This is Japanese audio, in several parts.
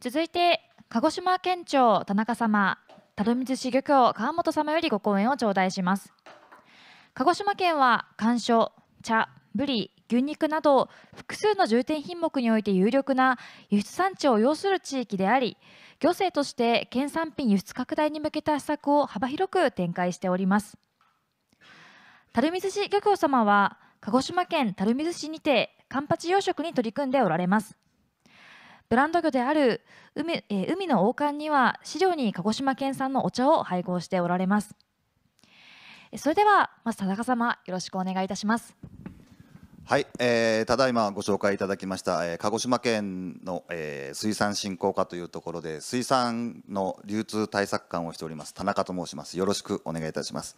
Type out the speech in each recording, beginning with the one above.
続いて鹿児島県庁田中様門水市漁協川本様よりご講演を頂戴します鹿児島県は鑑賞茶ブリ牛肉など複数の重点品目において有力な輸出産地を要する地域であり行政として県産品輸出拡大に向けた施策を幅広く展開しております垂水市漁協様は鹿児島県垂水市にてカンパチ養殖に取り組んでおられますブランド魚である海,、えー、海の王冠には飼料に鹿児島県産のお茶を配合しておられますそれではまず田中様よろしくお願いいたしますはい、えー、ただいまご紹介いただきました、えー、鹿児島県の、えー、水産振興課というところで水産の流通対策官をしております田中と申しますよろしくお願いいたします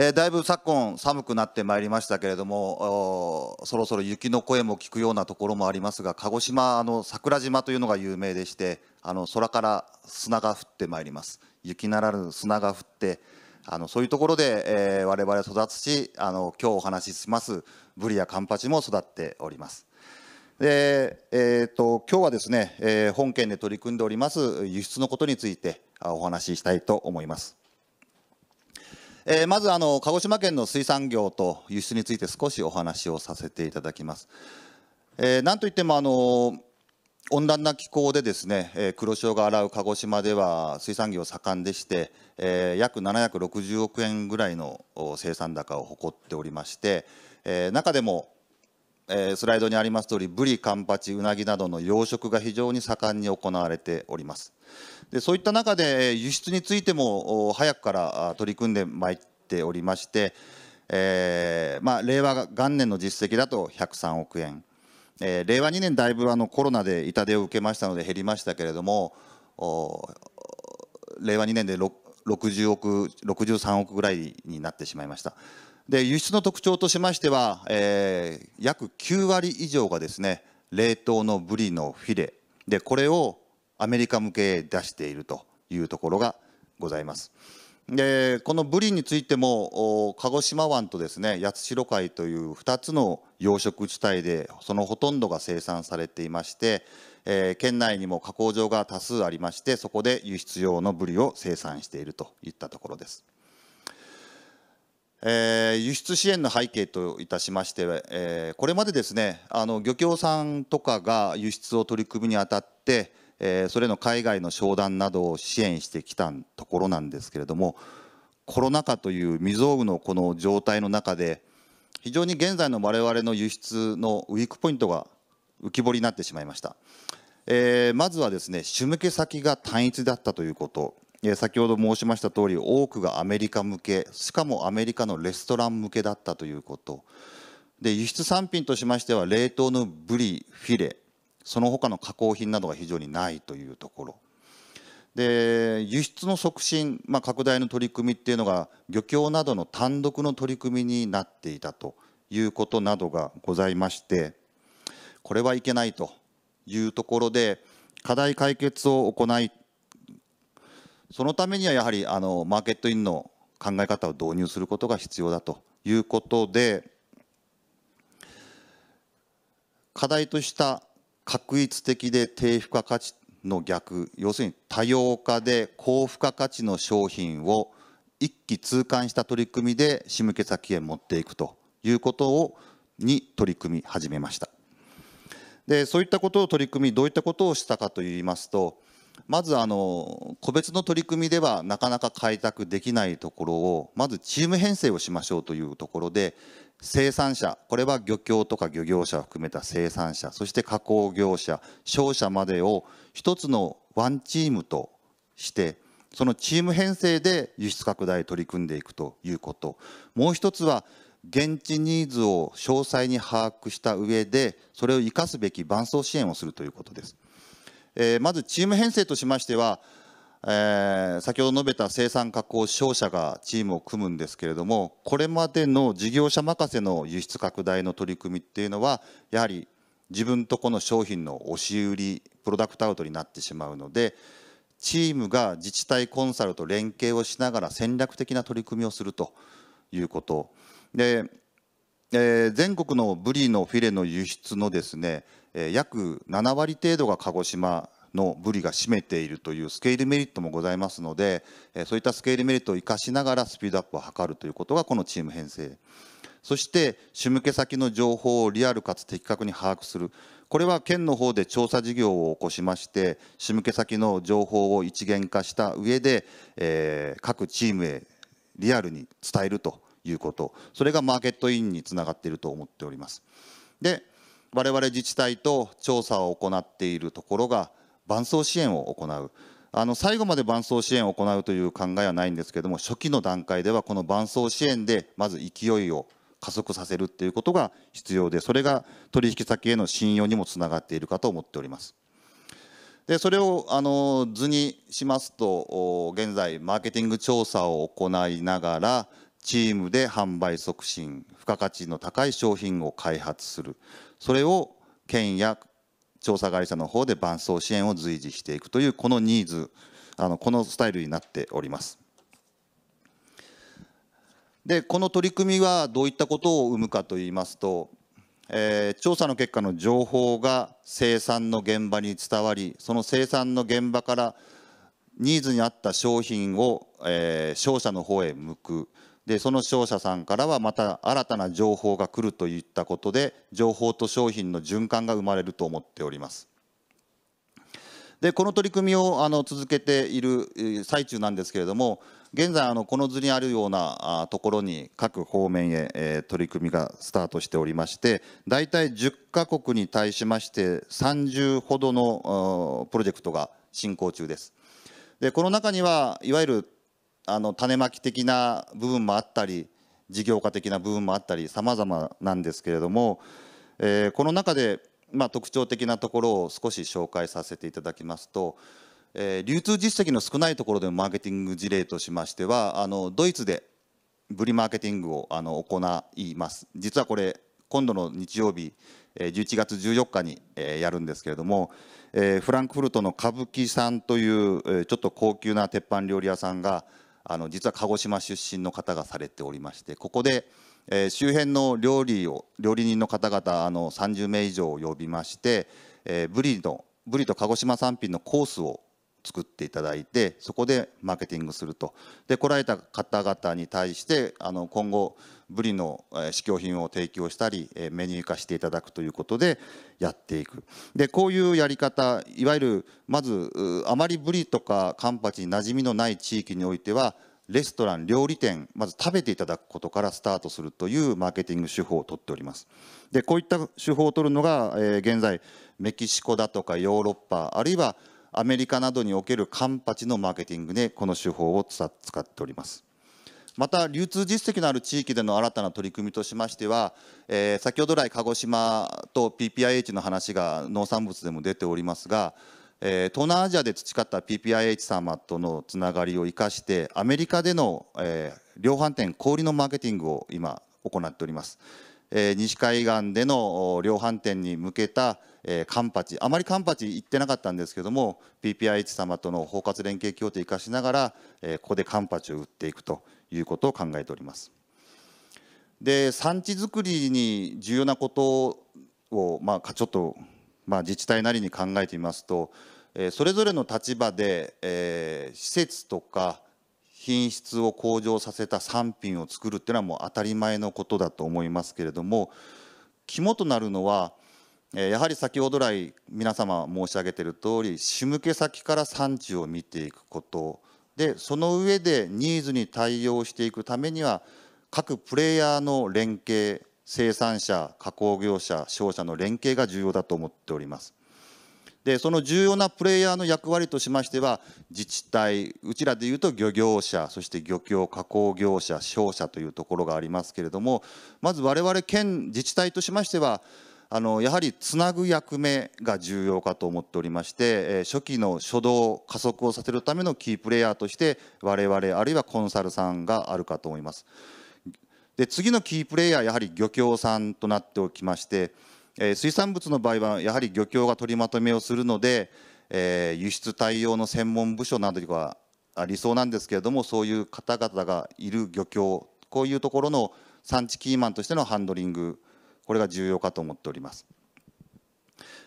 えー、だいぶ昨今寒くなってまいりましたけれどもそろそろ雪の声も聞くようなところもありますが鹿児島あの桜島というのが有名でしてあの空から砂が降ってまいります雪ならぬ砂が降ってあのそういうところで、えー、我々育つしあの今日お話ししますブリやカンパチも育っております。でえーと、今日はですね、えー、本県で取り組んでおります輸出のことについてお話ししたいと思います。えー、まずあの鹿児島県の水産業と輸出について少しお話をさせていただきます。えー、なんといってもあの温暖な気候でですね、えー、黒潮が洗う鹿児島では水産業盛んでして、えー、約760億円ぐらいの生産高を誇っておりまして、えー、中でもえー、スライドにあります通りブリカンパチウナギなどの養殖が非常に盛んに行われておりますでそういった中で輸出についても早くから取り組んでまいっておりまして、えー、まあ、令和元年の実績だと103億円、えー、令和2年だいぶあのコロナで痛手を受けましたので減りましたけれども令和2年で60億63億ぐらいになってしまいました。で輸出の特徴としましては、えー、約9割以上がですね冷凍のブリのフィレでこれをアメリカ向けへ出しているというところがございます。でこのブリについても鹿児島湾とですね八代海という2つの養殖地帯でそのほとんどが生産されていまして、えー、県内にも加工場が多数ありましてそこで輸出用のブリを生産しているといったところです。えー、輸出支援の背景といたしまして、えー、これまでですねあの漁協さんとかが輸出を取り組むにあたって、えー、それの海外の商談などを支援してきたところなんですけれどもコロナ禍という未曾有のこの状態の中で非常に現在の我々の輸出のウィークポイントが浮き彫りになってしまいました、えー、まずはですね仕向け先が単一だったということ先ほど申しました通り多くがアメリカ向けしかもアメリカのレストラン向けだったということで輸出産品としましては冷凍のブリフィレその他の加工品などが非常にないというところで輸出の促進、まあ、拡大の取り組みっていうのが漁協などの単独の取り組みになっていたということなどがございましてこれはいけないというところで課題解決を行いそのためにはやはりあのマーケットインの考え方を導入することが必要だということで課題とした確一的で低付加価値の逆要するに多様化で高付加価値の商品を一気通貫した取り組みで仕向け先へ持っていくということをに取り組み始めましたでそういったことを取り組みどういったことをしたかといいますとまずあの個別の取り組みではなかなか開拓できないところをまずチーム編成をしましょうというところで生産者これは漁協とか漁業者を含めた生産者そして加工業者商社までを一つのワンチームとしてそのチーム編成で輸出拡大取り組んでいくということもう一つは現地ニーズを詳細に把握した上でそれを生かすべき伴走支援をするということです。えまずチーム編成としましては、えー、先ほど述べた生産加工商社がチームを組むんですけれどもこれまでの事業者任せの輸出拡大の取り組みっていうのはやはり自分とこの商品の押し売りプロダクトアウトになってしまうのでチームが自治体コンサルと連携をしながら戦略的な取り組みをするということでえー、全国のブリのフィレの輸出のですね、えー、約7割程度が鹿児島のブリが占めているというスケールメリットもございますので、えー、そういったスケールメリットを生かしながらスピードアップを図るということがこのチーム編成そして仕向け先の情報をリアルかつ的確に把握するこれは県の方で調査事業を起こしまして仕向け先の情報を一元化した上で、えー、各チームへリアルに伝えるということそれがマーケットインにつながっていると思っておりますで我々自治体と調査を行っているところが伴走支援を行うあの最後まで伴走支援を行うという考えはないんですけども初期の段階ではこの伴走支援でまず勢いを加速させるっていうことが必要でそれが取引先への信用にもつながっているかと思っております。でそれをあの図にしますと現在マーケティング調査を行いながらチームで販売促進付加価値の高い商品を開発するそれを県や調査会社の方で伴走支援を随時していくというこのニーズあのこのスタイルになっております。でこの取り組みはどういったことを生むかといいますと、えー、調査の結果の情報が生産の現場に伝わりその生産の現場からニーズに合った商品を、えー、商社の方へ向くでその商社さんからはまた新たな情報が来るといったことで情報と商品の循環が生まれると思っております。でこの取り組みをあの続けている最中なんですけれども現在あのこの図にあるようなところに各方面へ、え取り組みがスタートしておりまして大体10カ国に対しまして30ほどのプロジェクトが進行中です。でこの中にはいわゆるあの種まき的な部分もあったり事業化的な部分もあったりさまざまなんですけれども、えー、この中で、まあ、特徴的なところを少し紹介させていただきますと、えー、流通実績の少ないところでのマーケティング事例としましてはあのドイツでブリマーケティングをあの行います実はこれ今度の日曜日11月14日にやるんですけれどもフランクフルトの歌舞伎さんというちょっと高級な鉄板料理屋さんがあの実は鹿児島出身の方がされておりましてここで、えー、周辺の料理を料理人の方々あの30名以上を呼びまして、えー、ブリのブリと鹿児島産品のコースを作っていただいてそこでマーケティングするとで来られた方々に対してあの今後ブリの試供品を提供したりメニュー化していただくということでやっていくでこういうやり方いわゆるまずあまりブリとかカンパチに馴染みのない地域においてはレストラン料理店まず食べていただくことからスタートするというマーケティング手法をとっておりますでこういった手法を取るのが、えー、現在メキシコだとかヨーロッパあるいはアメリカなどにおけるカンパチのマーケティングでこの手法を使っております。また流通実績のある地域での新たな取り組みとしましては、えー、先ほど来鹿児島と PPIH の話が農産物でも出ておりますが、えー、東南アジアで培った PPIH 様とのつながりを生かしてアメリカでの、えー、量販店小売のマーケティングを今行っております、えー、西海岸での量販店に向けたえカンパチあまりカンパチ行ってなかったんですけども PPIH 様との包括連携協定を生かしながら、えここでカンパチを売っていくということを考えております。で産地づくりに重要なことを、まあ、ちょっと、まあ、自治体なりに考えてみますと、えそれぞれの立場で、えー、施設とか品質を向上させた産品を作るっていうのはもう当たり前のことだと思いますけれども肝となるのはやはり先ほど来皆様申し上げている通り仕向け先から産地を見ていくことでその上でニーズに対応していくためには各プレイヤーの連携生産者加工業者商社の連携が重要だと思っております。でその重要なプレイヤーの役割としましては自治体うちらでいうと漁業者そして漁協加工業者商社というところがありますけれどもまず我々県自治体としましてはあのやはりつなぐ役目が重要かと思っておりまして、え初期の初動加速をさせるためのキープレーヤーとして我々あるいはコンサルさんがあるかと思います。で次のキープレーヤーやはり漁協さんとなっておきまして、え水産物の場合はやはり漁協が取りまとめをするので、え輸出対応の専門部署などが理想なんですけれどもそういう方々がいる漁協こういうところの産地キーマンとしてのハンドリングこれが重要かと思っております。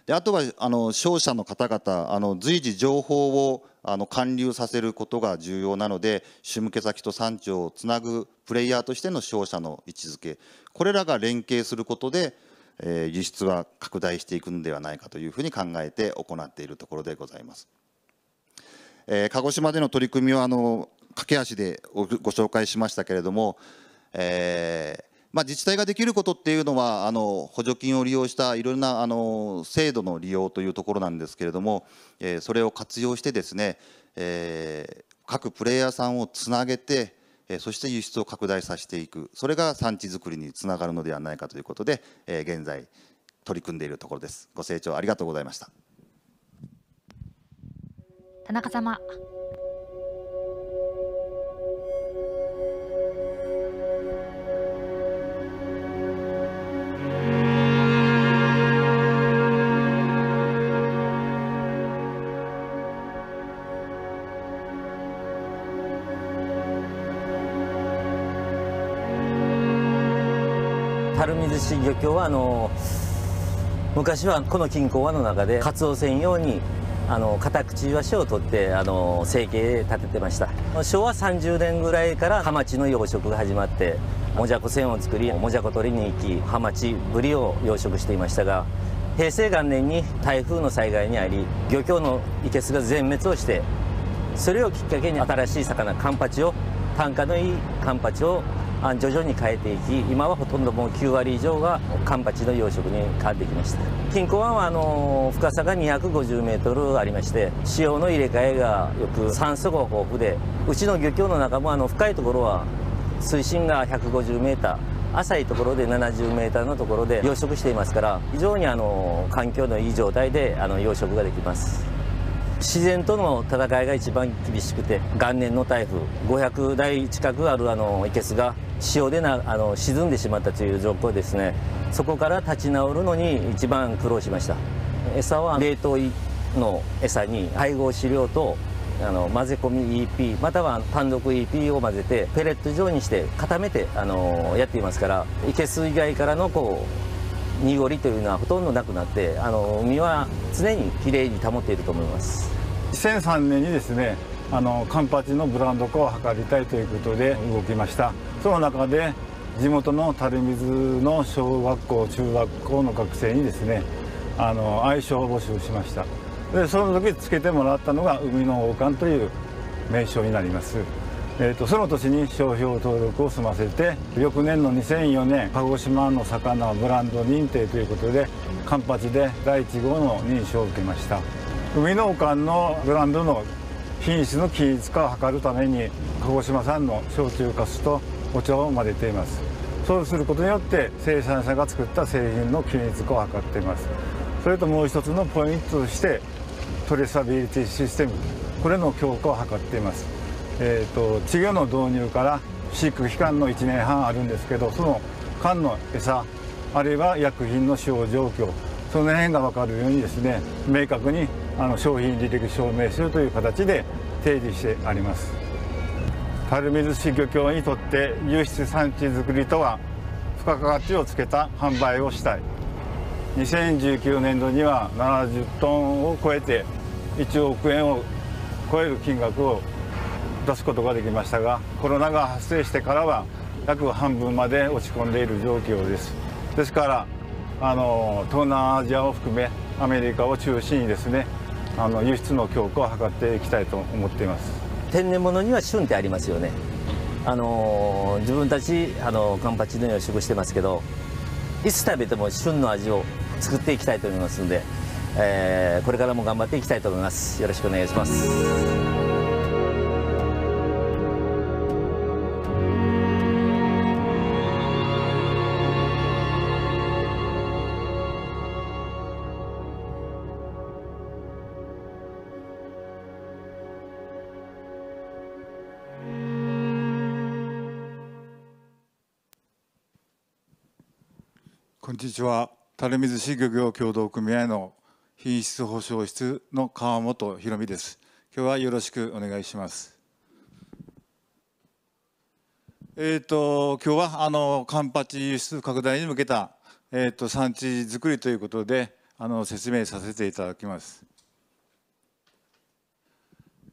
であとはあの商社の方々あの随時情報をあの還流させることが重要なので仕向け先と産地をつなぐプレイヤーとしての商社の位置づけこれらが連携することで、えー、輸出は拡大していくのではないかというふうに考えて行っているところでございます。えー、鹿児島での取り組みはあの駆け足でご紹介しましたけれども、えーまあ、自治体ができることっていうのはあの補助金を利用したいろんなあの制度の利用というところなんですけれども、えー、それを活用してですね、えー、各プレイヤーさんをつなげて、えー、そして輸出を拡大させていくそれが産地づくりにつながるのではないかということで、えー、現在取り組んでいるところですご清聴ありがとうございました田中様水市漁協はあの昔はこの金庫輪の中でカツオ専用にあの片口ワシを取ってあの生計立ててました昭和30年ぐらいからハマチの養殖が始まってもじゃこ船を作りもじゃこ取りに行きハマチブリを養殖していましたが平成元年に台風の災害にあり漁協の生けすが全滅をしてそれをきっかけに新しい魚カンパチを単価のいいカンパチを徐々に変えていき今はほとんどもう9割以上がカンパチの養殖に変わってきました金庫湾はあの深さが250メートルありまして潮の入れ替えがよく酸素が豊富でうちの漁協の中もあの深いところは水深が150メーター浅いところで70メーターのところで養殖していますから非常にあの環境のいい状態であの養殖ができます自然との戦いが一番厳しくて元年の台風500台近くあるあのいけすが潮でなあの沈んでしまったという状況ですねそこから立ち直るのに一番苦労しました餌は冷凍の餌に配合飼料とあの混ぜ込み EP または単独 EP を混ぜてペレット状にして固めてあのやっていますから生けす以外からのこう濁りというのはほとんどなくなってあの海は常にきれいに保っていると思います2003年にですねあのカンパチのブランド化を図りたいということで動きましたその中で地元の垂水の小学校中学校の学生にですねあの愛称募集しましたでその時つけてもらったのが海の王冠という名称になります、えーと、その年に商標登録を済ませて翌年の2004年鹿児島の魚ブランド認定ということでカンパチで第1号の認証を受けました海の王冠のブランドの品質の均一化を図るために鹿児島産の焼酎かすとお茶を混ぜていますそうすることによって生産者が作った製品の均一化を図っていますそれともう一つのポイントとしてトレサビリティシステムこれの強化を図っています、えーと、稚魚の導入から飼育期間の1年半あるんですけどその間の餌あるいは薬品の使用状況その辺が分かるようにですね明確にあの商品履歴証明書という形で提示してあります。垂水市漁協にとって輸出産地づくりとは付加価値をつけた販売をしたい2019年度には70トンを超えて1億円を超える金額を出すことができましたがコロナが発生してからは約半分まで落ち込んでいる状況ですですからあの東南アジアを含めアメリカを中心にですねあの輸出の強化を図っていきたいと思っています天然物には旬ってありますよねあの自分たちあのカンパチの養殖してますけどいつ食べても旬の味を作っていきたいと思いますので、えー、これからも頑張っていきたいと思いますよろしくお願いしますこんにちは垂水市漁業協同組合の品質保証室の川本博美です今日はよろしくお願いしますえっ、ー、と今日はあのカンパチ輸出拡大に向けたえっ、ー、と産地づくりということであの説明させていただきます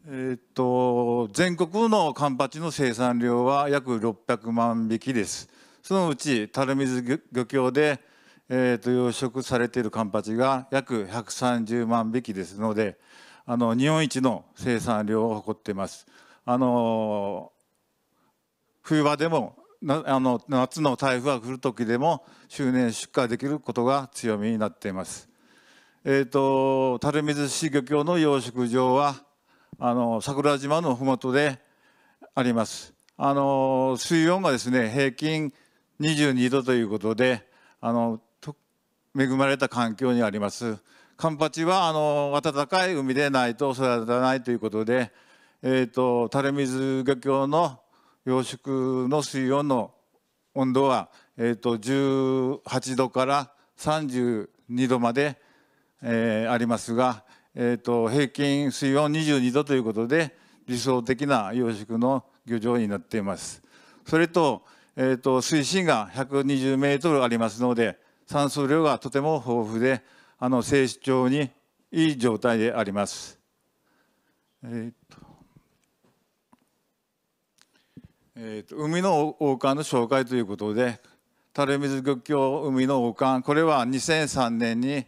えっ、ー、と全国のカンパチの生産量は約600万匹ですそのうち垂水漁協でえー、と養殖されているカンパチが約130万匹ですのであの日本一の生産量を誇っています。あの冬場でもなあの夏の台風が降る時でも周年出荷できることが強みになっています。えーと、と垂水市漁協の養殖場はあの桜島の麓であります。あの水温がですね平均22度ということであの恵まれた環境にありますカンパチはあの暖かい海でないと育たないということで、えーと、垂水漁協の養殖の水温の温度は、えーと、と18度から32度まで、えー、ありますが、えーと、平均水温22度ということで理想的な養殖の漁場になっています。それと,、えー、と水深が120メートルありますので酸素量がとても豊富であの成長にいい状態であります。えっとえーと、海の王冠の紹介ということで垂水漁協海の王冠これは2003年に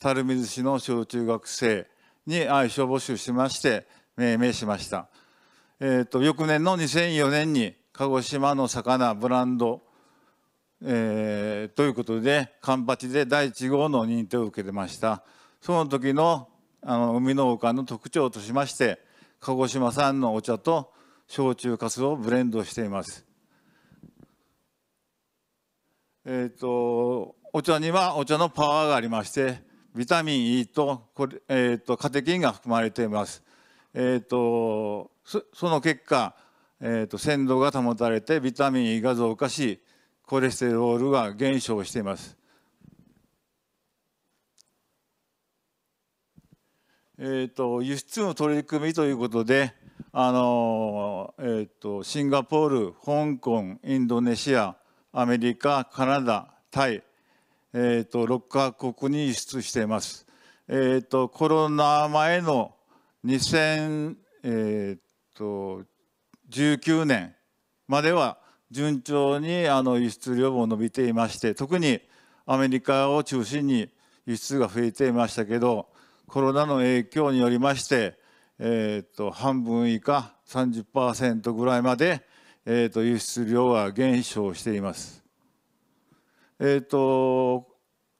垂水市の小中学生に愛称募集しまして命名しました、えーと、と翌年の2004年に鹿児島の魚ブランドえー、ということでカンパチで第1号の認定を受けてましたその時のあの海の丘の特徴としまして鹿児島産のお茶と焼酎粕をブレンドしていますえっ、ー、とお茶にはお茶のパワーがありましてビタミン E とこれ、えーと、カテキンが含まれています、えーと、とその結果、えーと、と鮮度が保たれてビタミン E が増加しコレステロールが減少しています。えーと、輸出の取り組みということで、あのえーと、シンガポール、香港、インドネシア、アメリカ、カナダ、タイ、えーと、と6カ国に輸出しています。えー、とコロナ前の2019年までは順調にあの輸出量も伸びていまして特にアメリカを中心に輸出が増えていましたけどコロナの影響によりまして、えー、と半分以下30%ぐらいまで、えー、と輸出量は減少しています。えー、と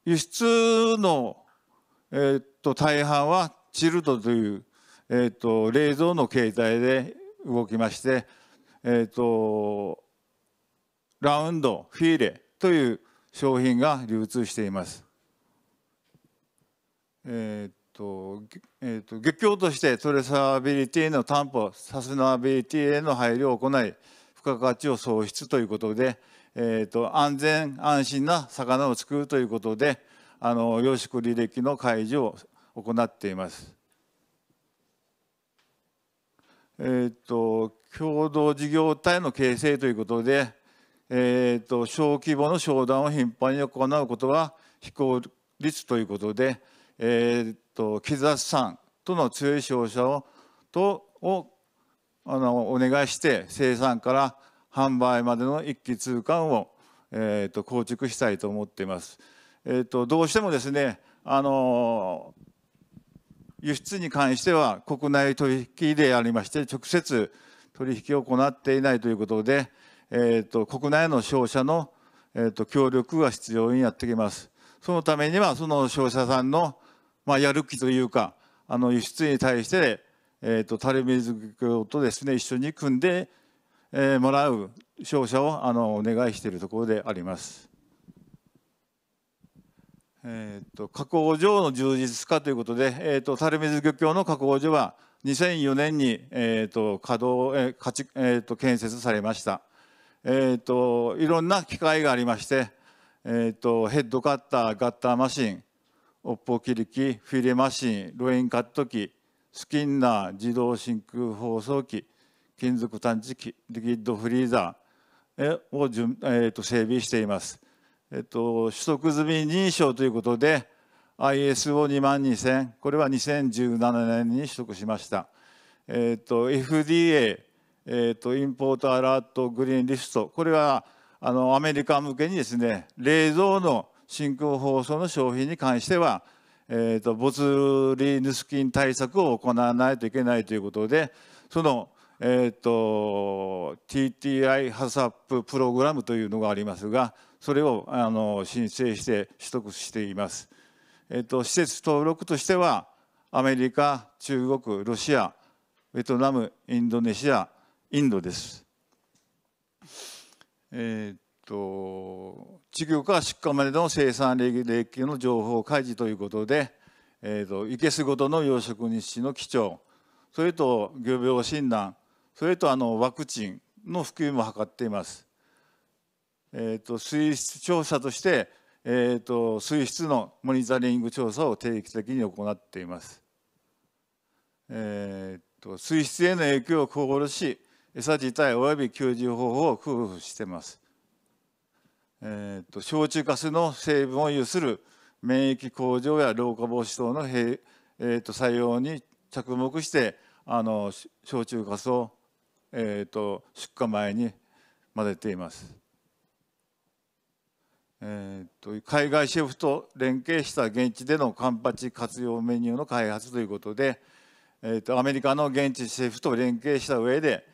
輸出の、えー、と大半はチルドという、えー、と冷蔵の形態で動きまして、えー、とラウンド、フィーレという商品が流通しています。えー、っと、えっと、漁協としてトレサビリティの担保、サステナビリティへの配慮を行い、付加価値を創出ということで、えー、っと、安全安心な魚を作るということで、あの養殖履歴の開示を行っています。えー、っと、共同事業体の形成ということで、えーと、小規模の商談を頻繁に行うことは非効率ということで、えーと、と木澤さんとの強い商社をとをあのお願いして生産から販売までの一気通貫を、えーと、構築したいと思っています。えー、とどうしてもですねあの輸出に関しては国内取引でありまして直接取引を行っていないということで、えーと、国内の商社の、えーと、協力が必要になってきます。そのためにはその商社さんの、まあ、やる気というかあの輸出に対して、えーと、垂水業とですね一緒に組んで、えー、もらう商社をあのお願いしているところであります。えー、と加工場の充実化ということで、えー、と垂水漁協の加工場は2004年に、えー、と稼働、えーえー、と建設されました。えーと、いろんな機械がありまして、えーと、ヘッドカッターガッターマシンオッポ切り機フィレマシンロインカット機スキンナー自動真空包装機金属探知機リキッドフリーザーをじゅ、えーと、整備しています、えー、と取得済み認証ということで ISO2 2000これは2017年に取得しました、えー、と FDA えーと、インポートアラートグリーンリストこれはあのアメリカ向けにですね冷蔵の真空包装の商品に関しては、えーと、ボツリヌス菌対策を行わないといけないということでその、えーと、と TTI ハサッププログラムというのがありますがそれをあの申請して取得しています。えー、と施設登録としてはアメリカ中国ロシアベトナムインドネシアインドです。えー、っと地球から出荷までの生産利益の情報開示ということで、えー、っと生けすごとの養殖日誌の基調それと漁業診断それとあのワクチンの普及も図っています。えーっと、水質調査として、えーっと、水質のモニタリング調査を定期的に行っています。えーっと、と水質への影響を考慮し餌自体及び給餌方法を工夫してます。えーと、焼酎ガスの成分を有する免疫向上や老化防止等の、えーと、作用に着目してあの焼酎ガスを、えーと、と出荷前に混ぜています。えー、と海外シェフと連携した現地でのカンパチ活用メニューの開発ということで、えー、とアメリカの現地シェフと連携した上で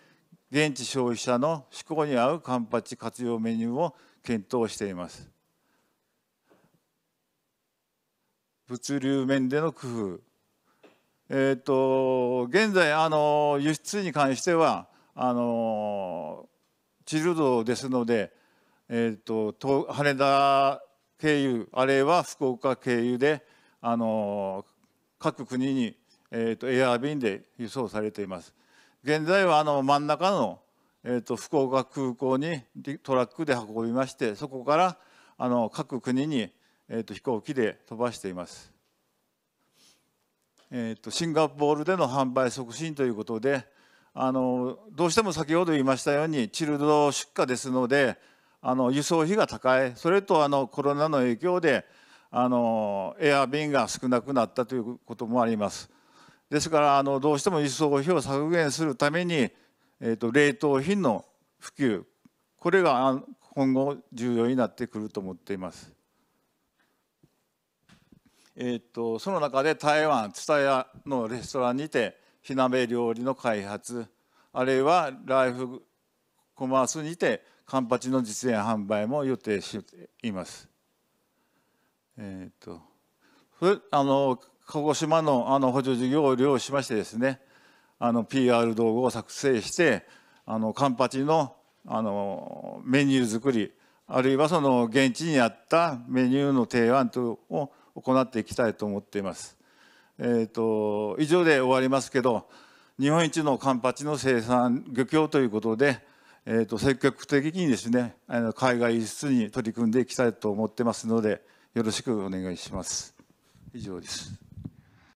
現地消費者の思考に合うカンパチ活用メニューを検討しています物流面での工夫えっ、ー、と現在あの輸出に関してはあのチルドですので、えーと、と羽田経由あるいは福岡経由であの各国に、えーと、とエアー便で輸送されています。現在はあの真ん中の、えー、と福岡空港にトラックで運びましてそこからあの各国に、えー、と飛行機で飛ばしています。えー、とシンガポールでの販売促進ということであのどうしても先ほど言いましたようにチルド出荷ですのであの輸送費が高いそれとあのコロナの影響であのエア便が少なくなったということもあります。ですからあのどうしても輸送費を削減するために、えーと、冷凍品の普及これが今後重要になってくると思っています。えーと、その中で台湾蔦屋のレストランにて火鍋料理の開発あるいはライフコマースにてカンパチの実演販売も予定しています。えーと、とあの鹿児島のあの補助事業を利用しましてですねあの PR 道具を作成してあのカンパチのあのメニュー作りあるいはその現地にあったメニューの提案とを行っていきたいと思っています。えーと、以上で終わりますけど日本一のカンパチの生産漁協ということで、えーと、と積極的にですねあの海外輸出に取り組んでいきたいと思ってますのでよろしくお願いします。以上です